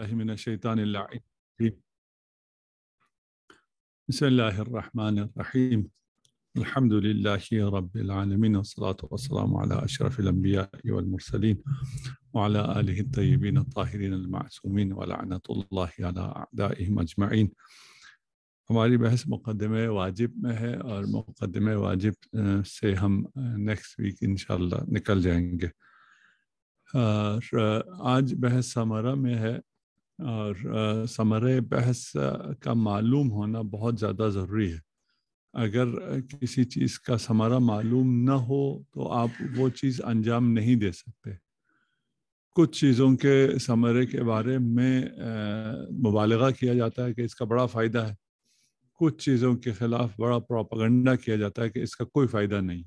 بالله من الشيطان اللعين بسم الله الرحمن الرحيم الحمد لله رب العالمين والصلاة والسلام على أشرف الأنبياء والمرسلين وعلى آله الطيبين الطاهرين المعصومين ولعنة الله على أعدائهم أجمعين हमारी बहस मुकदमे वाजिब में है और मुकदमे वाजिब से हम नेक्स्ट वीक इंशाल्लाह निकल जाएंगे और آج بحث समरा میں ہے और समर बहस का मालूम होना बहुत ज़्यादा ज़रूरी है अगर किसी चीज़ का समारा मालूम ना हो तो आप वो चीज़ अंजाम नहीं दे सकते कुछ चीज़ों के समरे के बारे में मुबालगा किया जाता है कि इसका बड़ा फ़ायदा है कुछ चीज़ों के ख़िलाफ़ बड़ा प्रोपागंडा किया जाता है कि इसका कोई फ़ायदा नहीं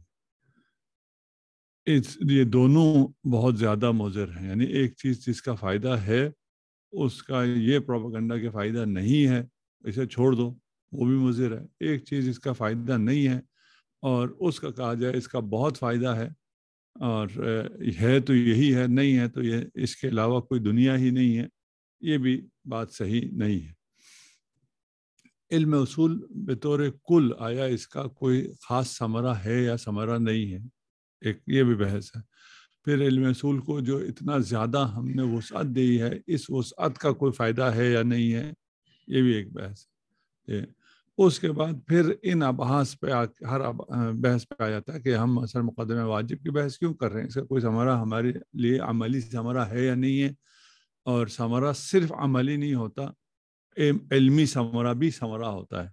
इस ये दोनों बहुत ज़्यादा मज़र हैं यानी एक चीज़ जिसका फ़ायदा है उसका ये प्रोपागंडा के फ़ायदा नहीं है इसे छोड़ दो वो भी मुजिर है एक चीज़ इसका फ़ायदा नहीं है और उसका कहा जाए इसका बहुत फ़ायदा है और है तो यही है नहीं है तो ये इसके अलावा कोई दुनिया ही नहीं है ये भी बात सही नहीं है इल्म उसूल बतौर कुल आया इसका कोई ख़ास समरा है या समरा नहीं है एक ये भी बहस है फिर इलमसूल को जो इतना ज़्यादा हमने वसात दी है इस वसात का कोई फ़ायदा है या नहीं है ये भी एक बहस है उसके बाद फिर इन अबहास पे आ हर बहस पे आ जाता है कि हम असल मुकदमे वाजिब की बहस क्यों कर रहे हैं इसका कोई समरा हमारे लिए अमली समरा है या नहीं है और समरा सिर्फ अमली नहीं होता इल्मी समरा भी समरा होता है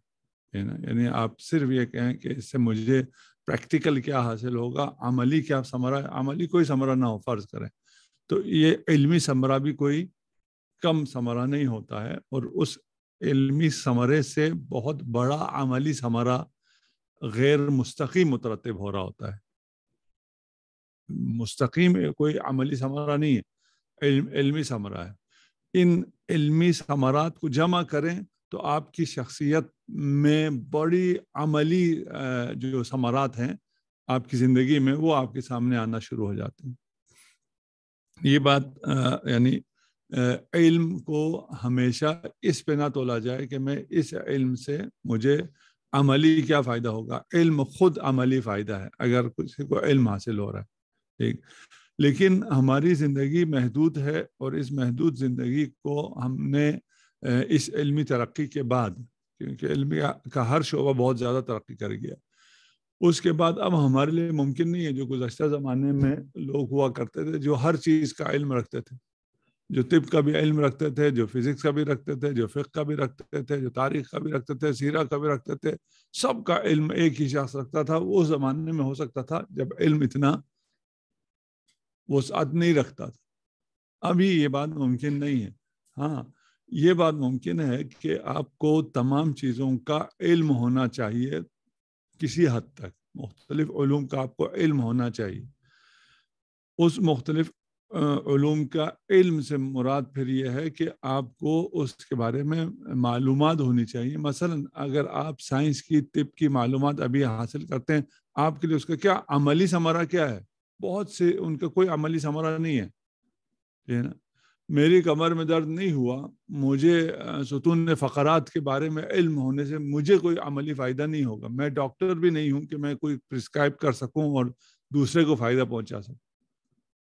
है ना यानी आप सिर्फ ये कहें कि इससे मुझे प्रैक्टिकल क्या हासिल होगा अमली क्या समरा अमली कोई समरा ना हो फर्ज करें तो ये इल्मी समरा भी कोई कम समरा नहीं होता है और उस इल्मी समरे से बहुत बड़ा अमली समरा गैर मुस्तकीम मुतरतब हो रहा होता है मुस्तकीम कोई अमली समरा नहीं है इल्म, इल्मी समरा है इन इल्मी समरात को जमा करें तो आपकी शख्सियत में बड़ी अमली जो समारात हैं आपकी ज़िंदगी में वो आपके सामने आना शुरू हो जाते हैं ये बात यानी इल्म को हमेशा इस पे ना तोला जाए कि मैं इस इल्म से मुझे अमली क्या फ़ायदा होगा इल्म खुद अमली फ़ायदा है अगर किसी को इल्म हासिल हो रहा है ठीक लेकिन हमारी ज़िंदगी महदूद है और इस महदूद ज़िंदगी को हमने इस इलमी तरक्की के बाद क्योंकि इलमी का हर शोबा बहुत ज़्यादा तरक्की कर गया उसके बाद अब हमारे लिए मुमकिन नहीं है जो गुजशत ज़माने में लोग हुआ करते थे जो हर चीज़ का इल्म रखते थे जो तिब का भी इल्म रखते थे जो फिज़िक्स का भी रखते थे जो फ़िक का भी रखते थे जो तारीख का भी रखते थे सीरा का भी रखते थे सब का इल्म एक ही शख्स रखता था उस ज़माने में हो सकता था जब इल्म इतना साथ नहीं रखता था अभी ये बात मुमकिन नहीं है हाँ ये बात मुमकिन है कि आपको तमाम चीज़ों का इल्म होना चाहिए किसी हद तक मुख्तलिफ़ूम का आपको इल्म होना चाहिए उस मुख्तलिफ़ूम का इल्म से मुराद फिर यह है कि आपको उसके बारे में मालूम होनी चाहिए मसलन अगर आप साइंस की तिब की मालूम अभी हासिल करते हैं आपके लिए उसका क्या अमली समरा क्या है बहुत से उनका कोई अमली समरा नहीं है ठीक है ना मेरी कमर में दर्द नहीं हुआ मुझे सतून फ़करात के बारे में इल्म होने से मुझे कोई अमली फ़ायदा नहीं होगा मैं डॉक्टर भी नहीं हूँ कि मैं कोई प्रिस्क्राइब कर सकूँ और दूसरे को फ़ायदा पहुँचा सकूँ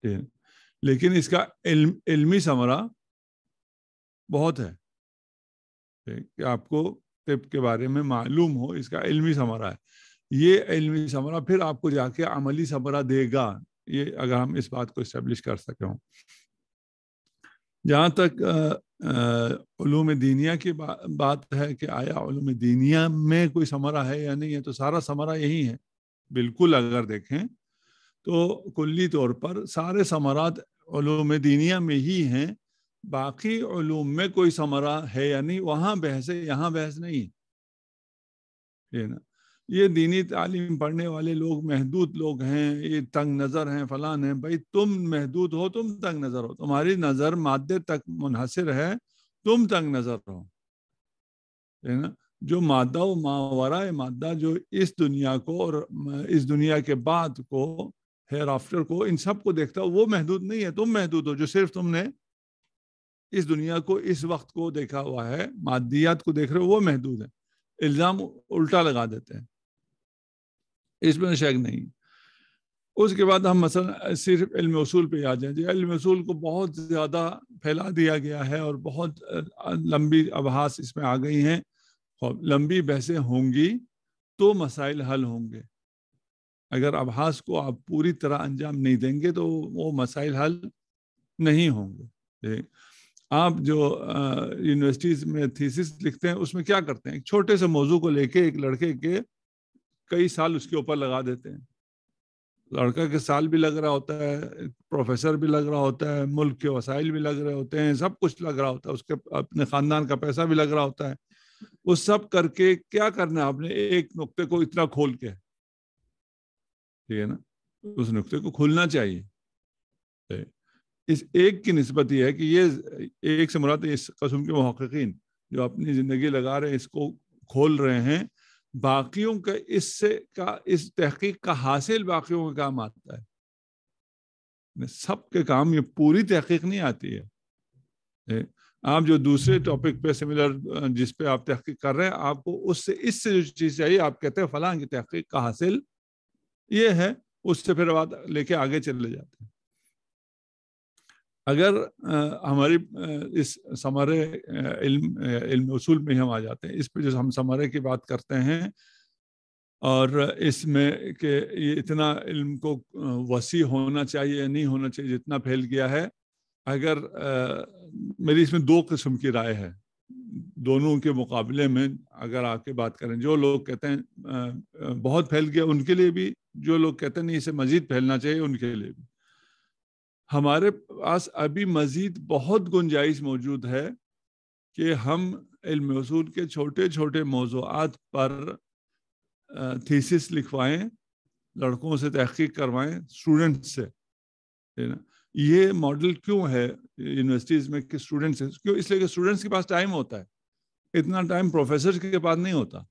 ठीक है लेकिन इसका इल्म इल्मी समरा बहुत है कि आपको टिप के बारे में मालूम हो इसका इल्मी समरा है ये इल्मी समरा फिर आपको जाके अमली समरा देगा ये अगर हम इस बात को इस्टेब्लिश कर सकें जहाँ तक ूम दीनिया की बा, बात है कि आया आयाम दीनिया में कोई समरा है या नहीं है तो सारा समरा यही है बिल्कुल अगर देखें तो कुल्ली तौर पर सारे समरात ूम दीनिया में ही हैं बाकी ूम में कोई समरा है या नहीं वहाँ बहस है यहाँ बहस नहीं है ना ये दीनी तालीम पढ़ने वाले लोग महदूद लोग हैं ये तंग नज़र हैं फलान हैं भाई तुम महदूद हो तुम तंग नज़र हो तुम्हारी नज़र मादे तक मुनहसर है तुम तंग नज़र हो है ना जो मादा व मावरा मादा जो इस दुनिया को और इस दुनिया के बाद को हेयर आफ्टर को इन सब को देखता हो वो महदूद नहीं है तुम महदूद हो जो सिर्फ तुमने इस दुनिया को इस वक्त को देखा हुआ है मादियात को देख रहे हो वो महदूद है इल्ज़ाम उल्टा लगा देते हैं इसमें शक नहीं उसके बाद हम मसल सिर्फ इल्म असूल पे आ जाए इल्म असूल को बहुत ज़्यादा फैला दिया गया है और बहुत लंबी अभास इसमें आ गई हैं लंबी बहसें होंगी तो मसाइल हल होंगे अगर अबहास को आप पूरी तरह अंजाम नहीं देंगे तो वो मसाइल हल नहीं होंगे आप जो यूनिवर्सिटीज़ में थीसिस लिखते हैं उसमें क्या करते हैं एक छोटे से मौजू को लेके एक लड़के के कई साल उसके ऊपर लगा देते हैं लड़का के साल भी लग रहा होता है प्रोफेसर भी लग रहा होता है मुल्क के वसाइल भी लग रहे होते हैं सब कुछ लग रहा होता है उसके अपने ख़ानदान का पैसा भी लग रहा होता है वो सब करके क्या करना है आपने एक नुक्ते को इतना खोल के ठीक है ना उस नुक्ते को खोलना चाहिए इस एक की नस्बत यह है कि ये एक से मुराद इस कस्म के महकिन जो अपनी ज़िंदगी लगा रहे हैं इसको खोल रहे हैं बाकियों का इससे का इस तहकीक का हासिल बाकियों का काम आता है सब के काम ये पूरी तहकीक नहीं आती है आप जो दूसरे टॉपिक पे सिमिलर जिस पे आप तहकीक कर रहे हैं आपको उससे इससे जो चीज़ चाहिए आप कहते हैं फलां की तहकीक का हासिल ये है उससे फिर बात लेके आगे चले जाते हैं अगर आ, हमारी आ, इस समारे इल्म इल्म उसूल में ही हम आ जाते हैं इस पर जो हम समारे की बात करते हैं और इसमें के ये इतना इल्म को वसी होना चाहिए या नहीं होना चाहिए जितना फैल गया है अगर आ, मेरी इसमें दो किस्म की राय है दोनों के मुकाबले में अगर आके बात करें जो लोग कहते हैं बहुत फैल गया उनके लिए भी जो लोग कहते हैं नहीं इसे मजीद फैलना चाहिए उनके लिए भी हमारे पास अभी मज़ीद बहुत गुंजाइश मौजूद है कि हम इल्म उसूल के छोटे छोटे मौजूद पर थीसिस लिखवाएं लड़कों से तहकीक करवाएं स्टूडेंट से है ना ये मॉडल क्यों है यूनिवर्सिटीज़ में कि स्टूडेंट से क्यों इसलिए कि स्टूडेंट्स के पास टाइम होता है इतना टाइम प्रोफेसर के पास नहीं होता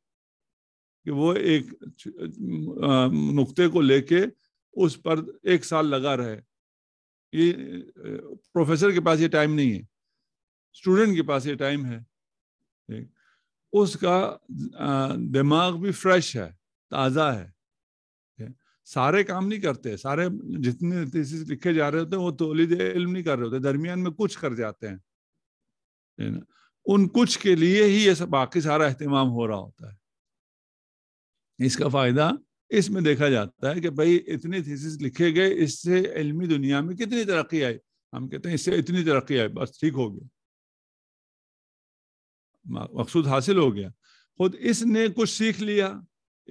कि वो एक नुक्ते को लेके उस पर एक साल लगा रहे ये प्रोफेसर के पास ये टाइम नहीं है स्टूडेंट के पास ये टाइम है उसका दिमाग भी फ्रेश है ताज़ा है सारे काम नहीं करते सारे जितने थीसिस लिखे जा रहे होते हैं वो दे इल्म नहीं कर रहे होते दरमियान में कुछ कर जाते हैं ना उन कुछ के लिए ही ये सब बाकी सारा अहतमाम हो रहा होता है इसका फायदा इसमें देखा जाता है कि भाई इतने थीसिस लिखे गए इससे इलमी दुनिया में कितनी तरक्की आई हम कहते हैं इससे इतनी तरक्की आई बस ठीक हो गया मकसूद हासिल हो गया खुद इसने कुछ सीख लिया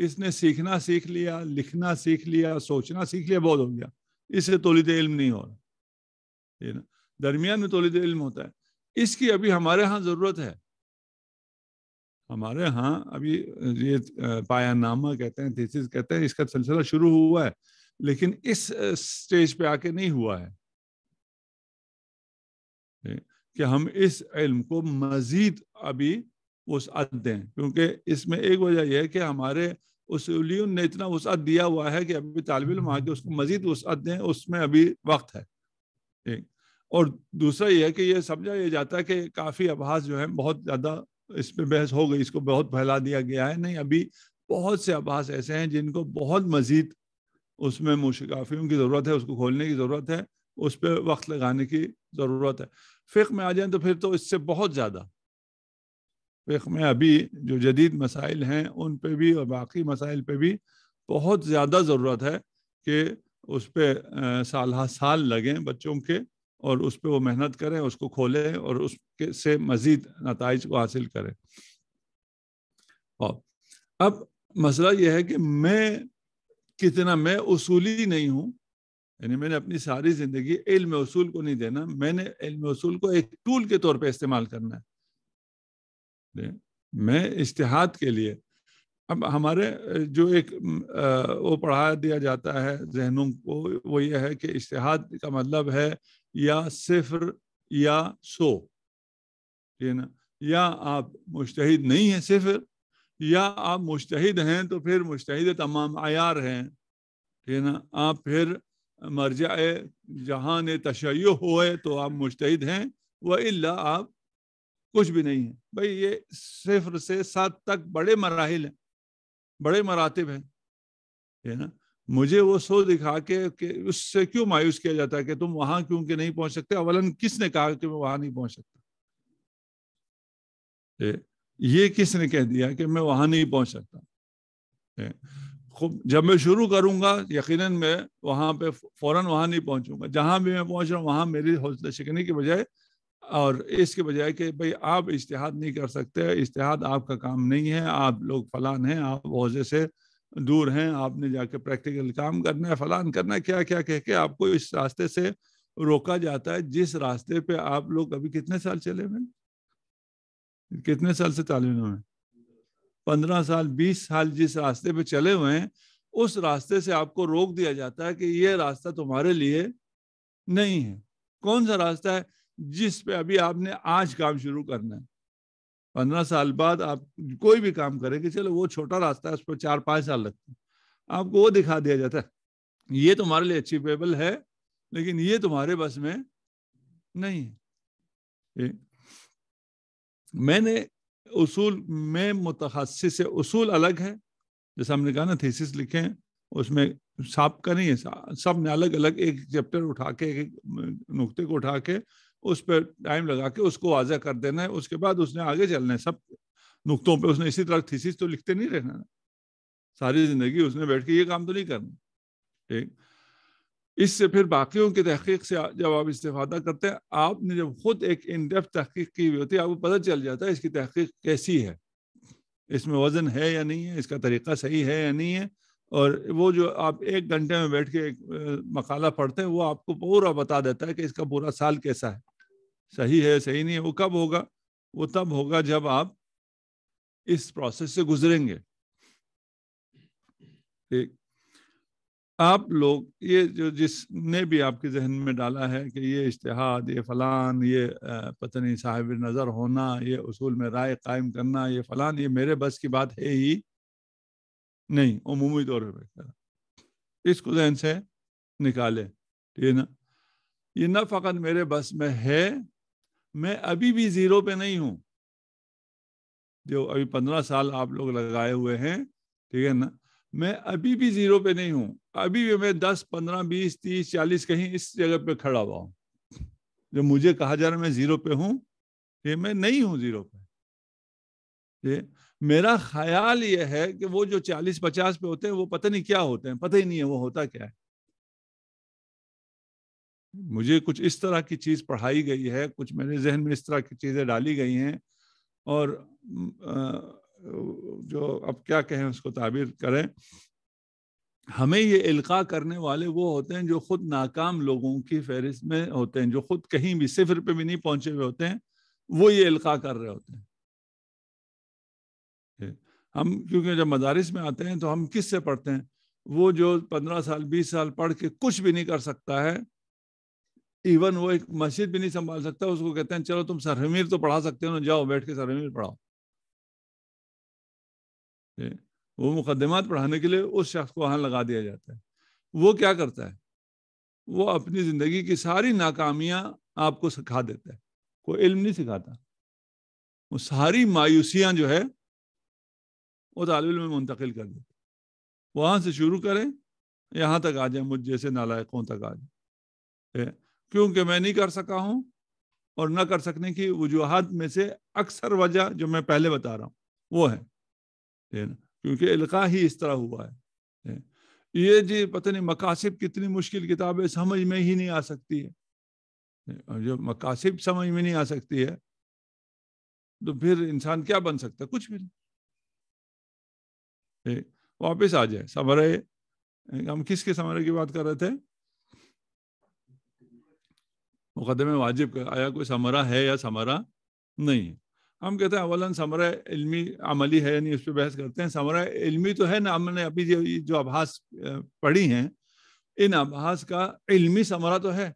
इसने सीखना सीख लिया लिखना सीख लिया सोचना सीख लिया बहुत हो गया इससे तोलित इल्म नहीं हो रहा ना दरमियान में तोलित इल्म होता है इसकी अभी हमारे यहाँ ज़रूरत है हमारे यहाँ अभी ये पायानामा कहते हैं थीसिस कहते हैं इसका सिलसिला शुरू हुआ है लेकिन इस स्टेज पे आके नहीं हुआ है कि हम इस इल्म को मजीद अभी वसात दें क्योंकि इसमें एक वजह यह है कि हमारे उसूलियन ने इतना वसात दिया हुआ है कि अभी तालब इम हम्म। आके उसको मजीद वसात दें उसमें अभी वक्त है और दूसरा यह है कि यह समझा यह जाता है कि काफ़ी आभास जो है बहुत ज़्यादा इस पर बहस हो गई इसको बहुत फैला दिया गया है नहीं अभी बहुत से आभास ऐसे हैं जिनको बहुत मजीद उसमें मुशकाफियों की ज़रूरत है उसको खोलने की ज़रूरत है उस पर वक्त लगाने की ज़रूरत है फ़िक में आ जाए तो फिर तो इससे बहुत ज़्यादा फ़िक में अभी जो जदीद मसाइल हैं उन पर भी और बाकी मसाइल पर भी बहुत ज़्यादा ज़रूरत है कि उस पर साल साल लगें बच्चों के और उस पर वो मेहनत करें उसको खोलें और उसके से मजीद नतज को हासिल करें और अब मसला यह है कि मैं कितना मैं उसूली नहीं हूँ यानी मैंने अपनी सारी ज़िंदगी इल्म उसूल को नहीं देना मैंने इल्म उसूल को एक टूल के तौर पे इस्तेमाल करना है मैं इश्तहाद के लिए अब हमारे जो एक वो पढ़ा दिया जाता है जहनों को वो ये है कि इश्तहाद का मतलब है या सिफर या सो ठीक है ना या आप मुश्तहिद नहीं हैं सिफर या आप मुश्तहिद हैं तो फिर मुश्तहिद तमाम आयार हैं ठीक है ना आप फिर मर जाए जहाँ ने तशै होए तो आप मुश्तहिद हैं वह इल्ला आप कुछ भी नहीं है भाई ये सिफर से सात तक बड़े मराहल हैं बड़े मरातब हैं है ना मुझे वो सो दिखा के, के उससे क्यों मायूस किया जाता है कि तुम वहां क्यों के नहीं पहुंच सकते अवलन किसने कहा कि मैं वहां नहीं पहुंच सकता ये किसने कह दिया कि मैं वहां नहीं पहुंच सकता खूब जब मैं शुरू करूंगा यकीनन मैं वहां पे फौरन वहां नहीं पहुंचूंगा जहां भी मैं पहुंच रहा हूँ वहां मेरी हौसला शिकनी की बजाय और इसके बजाय कि भाई आप इश्तहाद नहीं कर सकते इश्तहाद आपका काम नहीं है आप लोग फलान हैं आप वजह से दूर हैं आपने जाके प्रैक्टिकल काम करना है फलान करना है क्या क्या कह के आपको इस रास्ते से रोका जाता है जिस रास्ते पे आप लोग अभी कितने साल चले हुए कितने साल से तालीम में पंद्रह साल बीस साल जिस रास्ते पे चले हुए हैं उस रास्ते से आपको रोक दिया जाता है कि ये रास्ता तुम्हारे लिए नहीं है कौन सा रास्ता है जिस पे अभी आपने आज काम शुरू करना है पंद्रह साल बाद आप कोई भी काम करें कि चलो वो छोटा रास्ता है उस पर चार पाँच साल लगते हैं आपको वो दिखा दिया जाता है ये तुम्हारे लिए अचीवेबल है लेकिन ये तुम्हारे बस में नहीं है मैंने उसूल में मुतखस से उसूल अलग है जैसे हमने कहा ना थीसिस लिखे हैं उसमें साफ का नहीं है सब ने अलग अलग एक चैप्टर उठा के एक नुकते को उठा के उस पर टाइम लगा के उसको वाजह कर देना है उसके बाद उसने आगे चलना है सब नुकतों पे उसने इसी तरह थीसिस तो लिखते नहीं रहना है सारी जिंदगी उसने बैठ के ये काम तो नहीं करना ठीक इससे फिर बाकियों की तहकीक से जब आप इस्तेफादा करते हैं आपने जब खुद एक इनडेफ तहकीक की हुई होती है आपको पता चल जाता है इसकी तहकीक कैसी है इसमें वजन है या नहीं है इसका तरीका सही है या नहीं है और वो जो आप एक घंटे में बैठ के एक मकाला पढ़ते हैं वो आपको पूरा बता देता है कि इसका पूरा साल कैसा है सही है सही नहीं है वो कब होगा वो तब होगा जब आप इस प्रोसेस से गुजरेंगे ठीक आप लोग ये जो जिसने भी आपके जहन में डाला है कि ये इश्तहाद ये फलान ये पता नहीं साहिब नज़र होना ये उसूल में राय कायम करना ये फलान ये मेरे बस की बात है ही नहीं अमूमी तौर पर इसको जहन से निकाले ठीक है ना ये न फ़कत मेरे बस में है मैं अभी भी जीरो पे नहीं हूं जो अभी पंद्रह साल आप लोग लगाए हुए हैं ठीक है ना मैं अभी भी जीरो पे नहीं हूं अभी भी मैं दस पंद्रह बीस तीस चालीस कहीं इस जगह पे खड़ा हुआ हूं जो मुझे कहा जा रहा मैं जीरो पे हूं ये मैं नहीं हूं जीरो पे ये मेरा ख्याल ये है कि वो जो चालीस पचास पे होते हैं वो पता नहीं क्या होते हैं पता ही नहीं है वो होता क्या है मुझे कुछ इस तरह की चीज़ पढ़ाई गई है कुछ मेरे जहन में इस तरह की चीज़ें डाली गई हैं और जो अब क्या कहें उसको ताबीर करें हमें ये इल्का करने वाले वो होते हैं जो खुद नाकाम लोगों की फहरिस्त में होते हैं जो खुद कहीं भी सिफर पे भी नहीं पहुंचे हुए होते हैं वो ये इल्का कर रहे होते हैं हम क्योंकि जब मदारस में आते हैं तो हम किस से पढ़ते हैं वो जो पंद्रह साल बीस साल पढ़ के कुछ भी नहीं कर सकता है इवन वो एक मस्जिद भी नहीं संभाल सकता उसको कहते हैं चलो तुम सरहमीर तो पढ़ा सकते हो ना जाओ बैठ के सरहमीर पढ़ाओ वो मुकदमात पढ़ाने के लिए उस शख्स को वहां लगा दिया जाता है वो क्या करता है वो अपनी ज़िंदगी की सारी नाकामियां आपको सिखा देता है कोई इल्म नहीं सिखाता वो सारी मायूसियां जो है वो तालब में मुंतकिल कर देता वहां से शुरू करें यहां तक आ जाए मुझ जैसे नालायकों तक आ जाए क्योंकि मैं नहीं कर सका हूं और न कर सकने की वजूहत में से अक्सर वजह जो मैं पहले बता रहा हूं वो है क्योंकि इल्का ही इस तरह हुआ है ये जी पता नहीं मकासिब कितनी मुश्किल किताबें समझ में ही नहीं आ सकती है जो मकासिब समझ में नहीं आ सकती है तो फिर इंसान क्या बन सकता कुछ भी नहीं वापिस आ जाए समरे हम किसके समरे की बात कर रहे थे मुकदमे वाजिब आया कोई समरा है या समरा नहीं है हम कहते हैं अवला समरा इल्मी अमली है यानी उस पर बहस करते हैं समरा इल्मी तो है ना हमने अभी जो जो आभास पढ़ी हैं इन आभास का इल्मी समरा तो है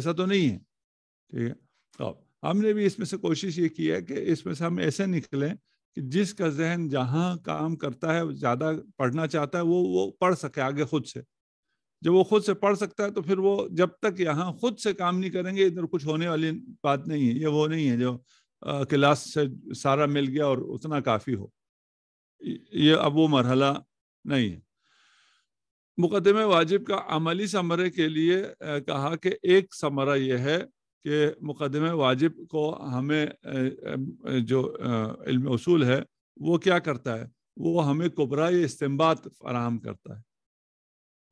ऐसा तो नहीं है ठीक है तो हमने भी इसमें से कोशिश ये की है कि इसमें से हम ऐसे निकलें कि जिसका जहन जहाँ काम करता है ज़्यादा पढ़ना चाहता है वो वो पढ़ सके आगे खुद से जब वो खुद से पढ़ सकता है तो फिर वो जब तक यहाँ खुद से काम नहीं करेंगे इधर कुछ होने वाली बात नहीं है ये वो नहीं है जो क्लास से सारा मिल गया और उतना काफ़ी हो ये अब वो मरहला नहीं है मुकदमे वाजिब का अमली समरे के लिए कहा कि एक समरा यह है कि मुकदमे वाजिब को हमें जो इल्म उसूल है वो क्या करता है वो हमें कुबरा इस्तेमाल फराहम करता है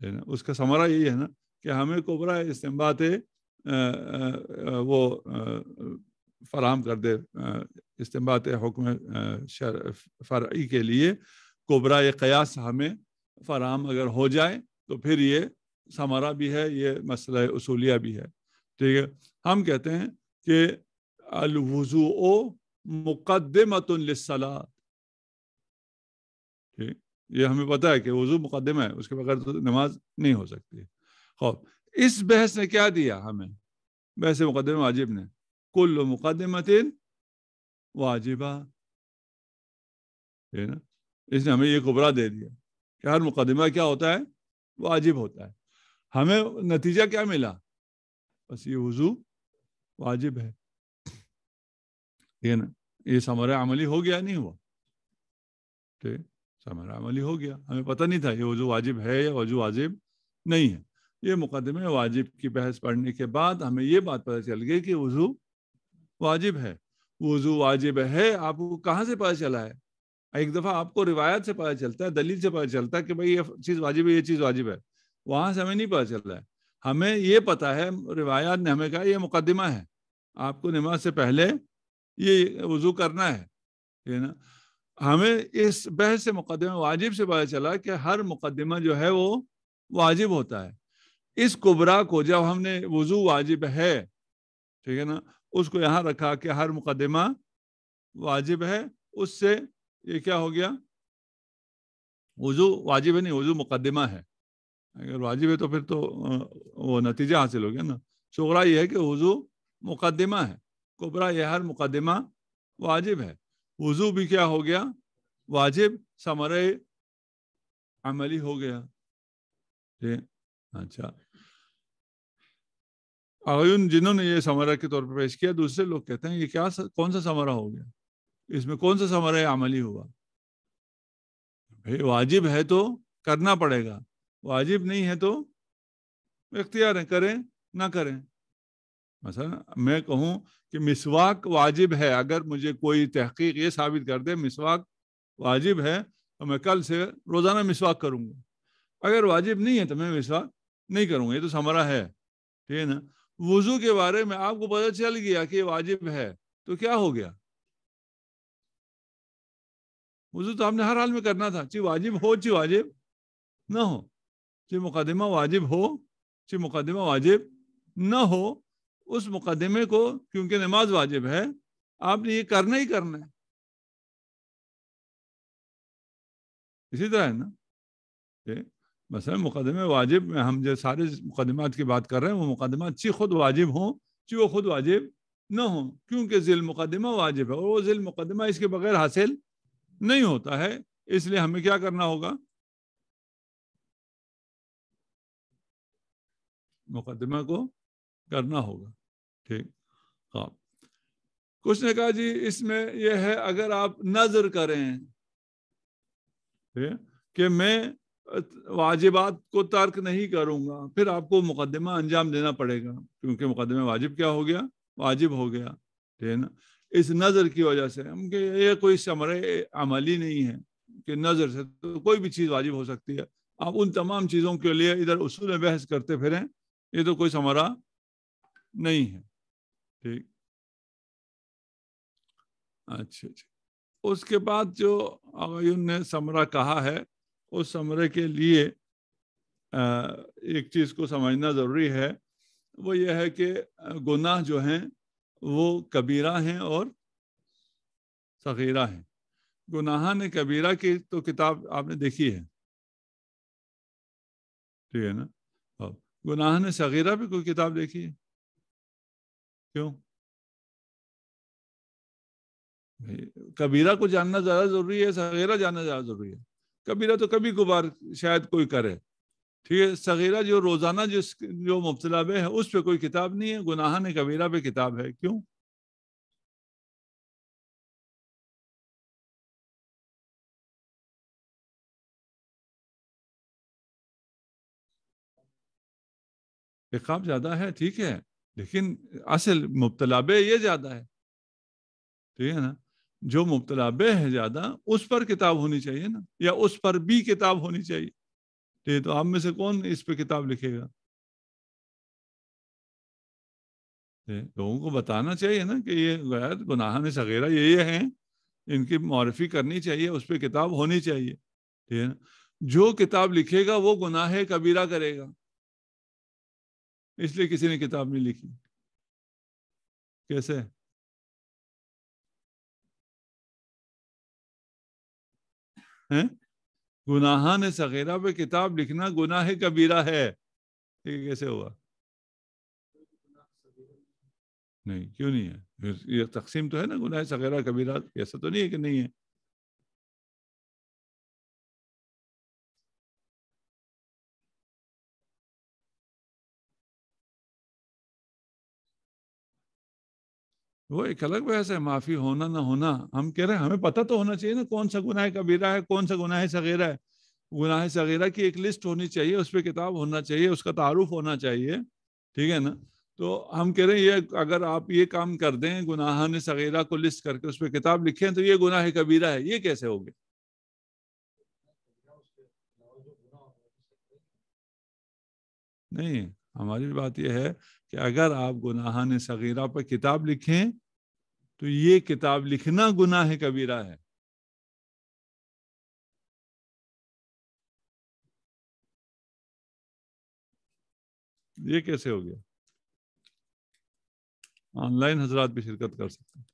उसका समारा यही है ना कि हमें कोबरा इस्तेमाल वो फराम कर दे इस्तेमाल हुक्म फ़रई के लिए कोबरा क़यास हमें फराम अगर हो जाए तो फिर ये समरा भी है ये मसला उसूलिया भी है ठीक है हम कहते हैं कि अलवज़ू मुक़दमतला ठीक ये हमें पता है कि वजू मुकदम है उसके बगैर तो नमाज नहीं हो सकती खौब इस बहस ने क्या दिया हमें बहस मुकदम वाजिब ने कुल तीन वाजिबा है ना इसने हमें ये कुबरा दे दिया कि हर मुकदमा क्या होता है वाजिब होता है हमें नतीजा क्या मिला बस ये वजू वाजिब है ठीक है ना ये हमारा अमली हो गया नहीं हुआ ठीक तो हमारा अमली हो गया हमें पता नहीं था ये वजू वाजिब है या वजू वाजिब नहीं है ये मुकदमे वाजिब की बहस पढ़ने के बाद हमें ये बात पता चल गई कि वजू वाजिब है वजू वाजिब है आपको कहाँ से पता चला है एक दफ़ा आपको रिवायत से पता चलता है दलील से पता चलता है कि भाई ये चीज़ वाजिब है ये चीज़ वाजिब है वहाँ से हमें नहीं पता चल रहा है हमें ये पता है रिवायात ने हमें कहा यह मुकदमा है आपको नमाज से पहले ये वजू करना है ना हमें इस बहस से मुकदमे वाजिब से पता चला कि हर मुकदमा जो है वो वाजिब होता है इस कुबरा को जब हमने वजू वाजिब है ठीक है ना उसको यहाँ रखा कि हर मुकदमा वाजिब है उससे ये क्या हो गया वजू वाजिब है नहीं वजू मुकदमा है अगर वाजिब है तो फिर तो वो नतीजा हासिल हो गया ना शुरा यह है कि वजू मुकदमा है कुबरा यह हर मुकदमा वाजिब है वजू भी क्या हो गया वाजिब समर अमली हो गया अच्छा अगयुन जिन्होंने ये समरा के तौर पर पेश किया दूसरे लोग कहते हैं ये क्या कौन सा समरा हो गया इसमें कौन सा समरा अमली हुआ भाई वाजिब है तो करना पड़ेगा वाजिब नहीं है तो इख्तियार है करें ना करें मसलन मैं कहूं कि मिसवाक वाजिब है अगर मुझे कोई तहकीक ये साबित कर दे मिसवाक वाजिब है तो मैं कल से रोज़ाना मिसवाक करूंगा अगर वाजिब नहीं है तो मैं मिसवाक नहीं करूंगा ये तो समरा है ठीक है ना वज़ू के बारे में आपको पता चल गया कि वाजिब है तो क्या हो गया वजू तो आपने हर हाल में करना था चाहे वाजिब हो चाहे वाजिब ना हो चाहे मुकदमा वाजिब हो चाहे मुकदमा वाजिब ना हो उस मुकदमे को क्योंकि नमाज वाजिब है आपने ये करना ही करना है इसी तरह है ना मसल मुकदमे वाजिब में हम जो सारे मुकदमात की बात कर रहे हैं वो मुकदमा ची खुद वाजिब हों ची वो खुद वाजिब ना हो क्योंकि जिल मुकदमा वाजिब है और वो जिल मुकदमा इसके बगैर हासिल नहीं होता है इसलिए हमें क्या करना होगा मुकदमा को करना होगा ठीक हाँ कुछ ने कहा जी इसमें यह है अगर आप नजर करें कि मैं वाजिबात को तर्क नहीं करूंगा फिर आपको मुकदमा अंजाम देना पड़ेगा क्योंकि मुकदमे वाजिब क्या हो गया वाजिब हो गया ठीक है ना इस नज़र की वजह से हम कि ये कोई समरे अमली नहीं है कि नज़र से तो कोई भी चीज़ वाजिब हो सकती है आप उन तमाम चीज़ों के लिए इधर उसूल बहस करते फिरें ये तो कोई समरा नहीं है ठीक अच्छा अच्छा उसके बाद जो अगयुन ने समरा कहा है उस समरे के लिए एक चीज़ को समझना ज़रूरी है वो यह है कि गुनाह जो हैं वो कबीरा हैं और सगीरा हैं गुनाह ने कबीरा की तो किताब आपने देखी है ठीक है ना गुनाह ने सगीरा भी कोई किताब देखी है क्यों कबीरा को जानना ज्यादा जरूरी है सगेरा जानना ज्यादा जरूरी है कबीरा तो कभी गुबार शायद कोई करे ठीक है सगेरा जो रोजाना जिस जो मुबतला है उस पर कोई किताब नहीं है गुनाह ने कबीरा पे किताब है क्यों इकाब ज्यादा है ठीक है लेकिन असल मुबतलाबे ये ज्यादा है ठीक है ना जो मुबतला बे है ज़्यादा उस पर किताब होनी चाहिए ना या उस पर भी किताब होनी चाहिए ठीक तो, तो आप में से कौन इस पर किताब लिखेगा लोगों को बताना चाहिए ना कि ये गैर ने सगेरा ये ये हैं इनकी मौरफी करनी चाहिए उस पर किताब होनी चाहिए ठीक है ना जो किताब लिखेगा वो गुनाह कबीरा करेगा इसलिए किसी ने किताब नहीं लिखी कैसे हैं ने सगेरा पे किताब लिखना गुनाह कबीरा है ये कैसे हुआ नहीं क्यों नहीं है ये तकसीम तो है ना गुनाह सगेरा कबीरा ऐसा तो नहीं है कि नहीं है वो एक अलग बहस है माफी होना ना होना हम कह रहे हैं हमें पता तो होना चाहिए ना कौन सा गुनाह कबीरा है कौन सा गुनाह सगेरा है गुनाह सगेरा की एक लिस्ट होनी चाहिए उस पर किताब होना चाहिए उसका तारुफ होना चाहिए ठीक है ना तो हम कह रहे हैं ये अगर आप ये काम कर दें गुनाहान सगेरा को लिस्ट करके उस पर किताब लिखे तो ये गुनाह कबीरा है ये कैसे हो गए नहीं हमारी बात यह है कि अगर आप गुनाहान सगीरा पर किताब लिखें तो ये किताब लिखना गुनाह कबीरा है ये कैसे हो गया ऑनलाइन हजरात भी शिरकत कर सकते हैं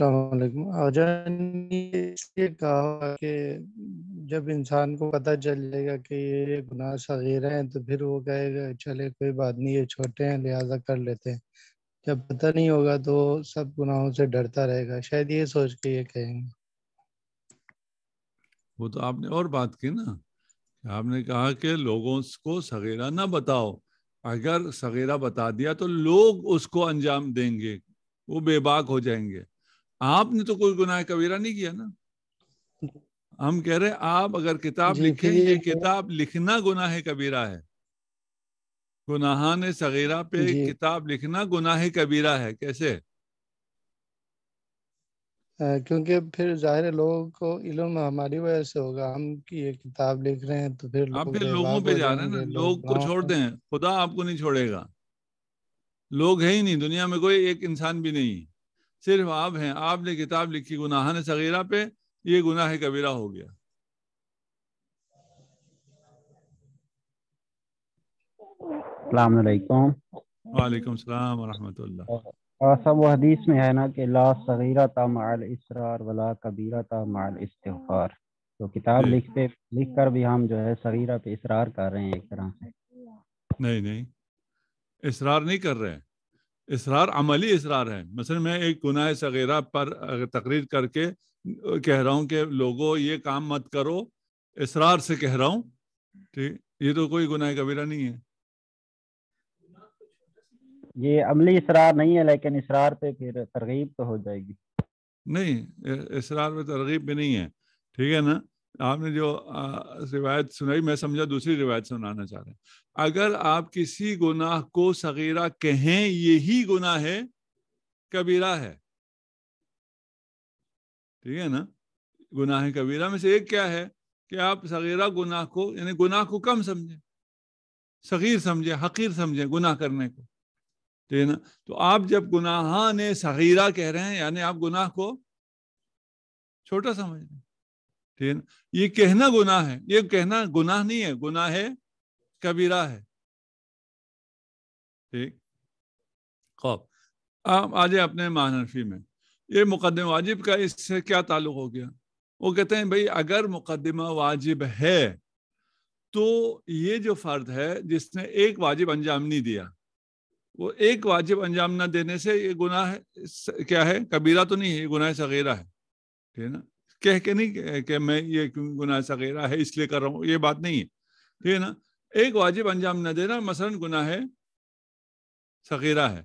अलैक्म कहा कि जब इंसान को पता चलेगा कि ये गुनाह सगीर हैं तो फिर वो कहेगा चले कोई बात नहीं ये छोटे हैं लिहाजा कर लेते हैं जब पता नहीं होगा तो सब गुनाहों से डरता रहेगा शायद ये सोच के ये कहेंगे वो तो आपने और बात की ना आपने कहा कि लोगों को सगीरा ना बताओ अगर सगीरा बता दिया तो लोग उसको अंजाम देंगे वो बेबाक हो जाएंगे आपने तो कोई गुनाह कबीरा नहीं किया ना हम कह रहे आप अगर किताब लिखें ये किताब लिखना गुनाह कबीरा है गुनाहान सगीरा पे किताब लिखना गुनाह कबीरा है कैसे क्योंकि फिर जाहिर लोगों को इलम हमारी वजह से होगा हम कि ये किताब लिख रहे हैं तो फिर आप फिर लोगों पे जा रहे हैं ना लोग को छोड़ दें खुदा आपको नहीं छोड़ेगा लोग है ही नहीं दुनिया में कोई एक इंसान भी नहीं सिर्फ आप हैं आपने किताब लिखी ने सगीरा पे ये गुनाह कबीरा हो गया वालेकुम सलाम वरहमतुल्लाह सब वो हदीस में है ना कि ला सगीरा माल इसरार वला कबीरा माल इस्तिगफार तो किताब लिखते लिख कर भी हम जो है सगीरा पे इसरार कर रहे हैं एक तरह से नहीं नहीं इसरार नहीं कर रहे हैं इसरार अमली इसरार है मसल मैं एक गुनाह सगैरा पर तकरीर करके कह रहा हूँ कि लोगों ये काम मत करो इसरार से कह रहा हूँ ठीक ये तो कोई गुनाह कबीरा नहीं है ये अमली इसरार नहीं है लेकिन इसरार पे फिर तरगीब तो हो जाएगी नहीं इसरार पे तरगीब भी नहीं है ठीक है ना आपने जो रिवायत सुनाई मैं समझा दूसरी रिवायत सुनाना चाह रहे हैं अगर आप किसी गुनाह को सगीरा कहें यही गुनाह है कबीरा है ठीक है ना गुनाह कबीरा में से एक क्या है कि आप सगीरा गुनाह को यानी गुनाह को कम समझें सगीर समझें हकीर समझे गुनाह करने को ठीक है ना तो आप जब गुनाह ने सगीरा कह रहे हैं यानी आप गुनाह को छोटा समझ रहे हैं ठीक है ना ये कहना गुनाह है ये कहना गुनाह नहीं है गुनाह है कबीरा है ठीक खौफ आ जाए अपने महानफी में ये मुकदमा वाजिब का इससे क्या ताल्लुक हो गया वो कहते हैं भाई अगर मुकदमा वाजिब है तो ये जो फ़र्द है जिसने एक वाजिब अंजाम नहीं दिया वो एक वाजिब अंजाम ना देने से ये गुनाह क्या है कबीरा तो नहीं है ये गुनाह सगीरा है ठीक है ना कह के नहीं कि मैं ये गुनाह सगैरा है इसलिए कर रहा हूँ ये बात नहीं है ठीक है ना एक वाजिब अंजाम न देना मसलन गुना है सगीरा है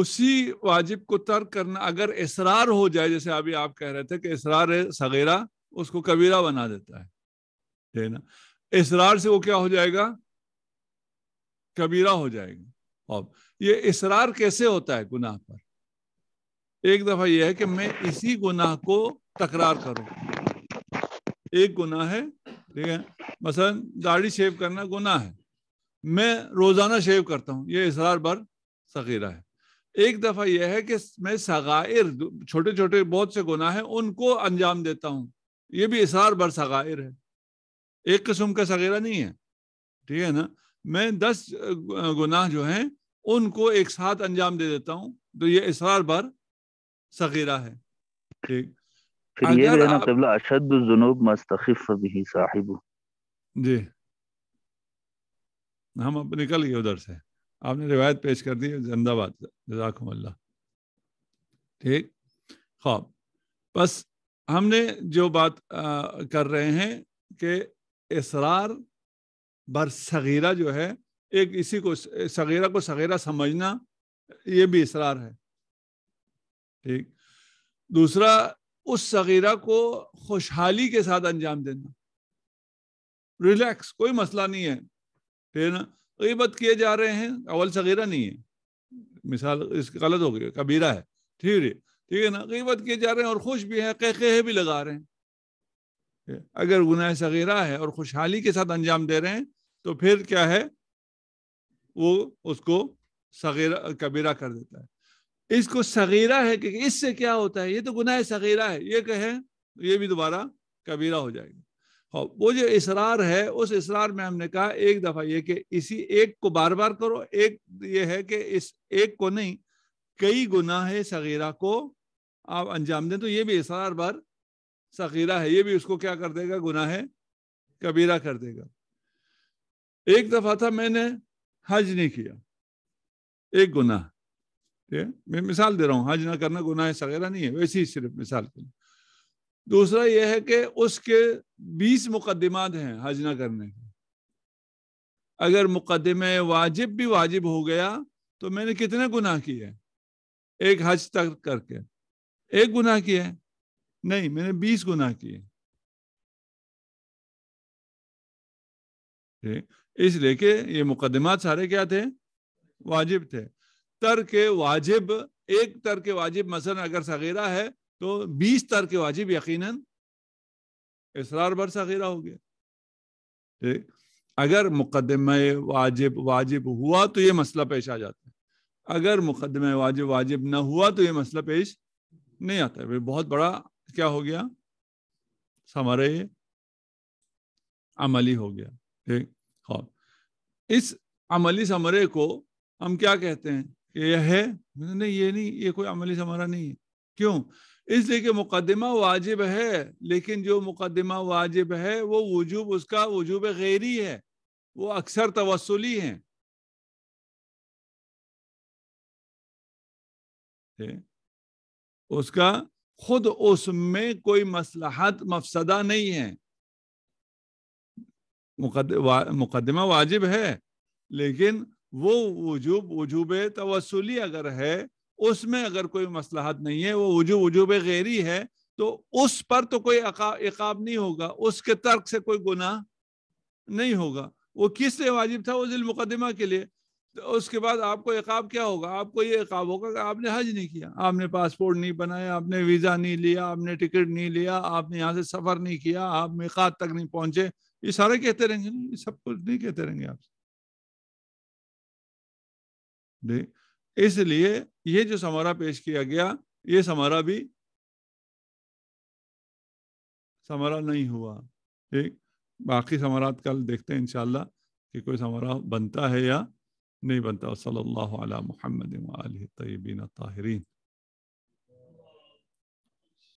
उसी वाजिब को तर्क करना अगर इसरार हो जाए जैसे अभी आप कह रहे थे कि इसरार है सगेरा उसको कबीरा बना देता है ठीक है ना इसरार से वो क्या हो जाएगा कबीरा हो जाएगा अब ये इसरार कैसे होता है गुनाह पर एक दफा यह है कि मैं इसी गुनाह को तकरार करो एक गुना है ठीक है मसलन दाढ़ी शेव करना गुना है मैं रोजाना शेव करता हूँ ये इसरार बार सगीरा है एक दफा यह है कि मैं सगार छोटे छोटे बहुत से गुनाह है उनको अंजाम देता हूँ ये भी इसरार बार सगार है एक किस्म का सगीरा नहीं है ठीक है ना मैं दस गुनाह जो हैं उनको एक साथ अंजाम दे देता हूँ तो ये इसरार बर सगीरा है ठीक फिर ये भी है ना कबला अशद जुनूब मस्तखिफ भी साहिब जी हम अब निकल गए उधर से आपने रिवायत पेश कर दी जिंदाबाद जजाकमल्ला ठीक खौब बस हमने जो बात आ, कर रहे हैं कि इसरार बर सगीरा जो है एक इसी को सगीरा को सगीरा समझना ये भी इसरार है ठीक दूसरा उस सगीरा को खुशहाली के साथ अंजाम देना रिलैक्स कोई मसला नहीं है ठीक ना गीबत किए जा रहे हैं अवल सगीरा नहीं है मिसाल इसकी गलत हो गई कबीरा है ठीक है ठीक है ना गीबत किए जा रहे हैं और खुश भी है कह कहे भी लगा रहे हैं अगर गुनाह सगीरा है और खुशहाली के साथ अंजाम दे रहे हैं तो फिर क्या है वो उसको सगीरा कबीरा कर देता है इसको सगीरा है कि इससे क्या होता है ये तो गुनाह सगीरा है ये कहें ये भी दोबारा कबीरा हो जाएगा और वो जो इसरार है उस इसरार में हमने कहा एक दफा ये कि इसी एक को बार बार करो एक ये है कि इस एक को नहीं कई गुनाह सगीरा को आप अंजाम दें तो ये भी इसरार बार सगीरा है ये भी उसको क्या कर देगा गुनाह कबीरा कर देगा एक दफा था मैंने हज नहीं किया एक गुनाह ठीक मैं मिसाल दे रहा हूँ हज ना करना गुनाह सगैरा नहीं है वैसे ही सिर्फ मिसाल के दूसरा यह है कि उसके बीस मुकदमात हैं हज ना करने के अगर मुकदमे वाजिब भी वाजिब हो गया तो मैंने कितने गुनाह किए एक हज तक करके एक गुनाह किया है नहीं मैंने बीस गुनाह किए इसलिए कि ये मुकदमात सारे क्या थे वाजिब थे तर के वाजिब एक तर के वाजिब मसन अगर सगीरा है तो बीस तर के वाजिब यकीनन इसरार भर सगीरा हो गया ठीक अगर मुकदम वाजिब वाजिब हुआ तो ये मसला पेश आ जाता है अगर मुकदम वाजिब वाजिब ना हुआ तो ये मसला पेश नहीं आता है बहुत बड़ा क्या हो गया समरे अमली हो गया ठीक हाँ इस अमली समरे को हम क्या कहते हैं यह है नहीं ये नहीं ये कोई अमली समारा नहीं है क्यों इसलिए कि मुकदमा वाजिब है लेकिन जो मुकदमा वाजिब है वो वजूब उसका वजूब गैरी है वो अक्सर तवसली है उसका खुद उसमें कोई मसलहत मफसदा नहीं है मुकदमा वाजिब है लेकिन वो वजूब वजूब तवसली अगर है उसमें अगर कोई मसलाहत नहीं है वो वजूब वजूब गैरी है तो उस पर तो कोई अकाब नहीं होगा उसके तर्क से कोई गुना नहीं होगा वो किस लिए वाजिब था वो मुकदमा के लिए तो उसके बाद आपको एकाब क्या होगा आपको ये एकाब होगा कि आपने हज नहीं किया आपने पासपोर्ट नहीं बनाया आपने वीज़ा नहीं लिया आपने टिकट नहीं लिया आपने यहाँ से सफ़र नहीं किया आप मिकात तक नहीं पहुँचे ये सारे कहते रहेंगे ये सब कुछ नहीं कहते रहेंगे आपसे दे इसलिए ये जो समारा पेश किया गया ये समारा भी समारा नहीं हुआ ठीक बाकी समारात कल देखते हैं इनशाला कि कोई समारा बनता है या नहीं बनता सल्लल्लाहु अलैहि मुहम्मद तयबीन ताहरीन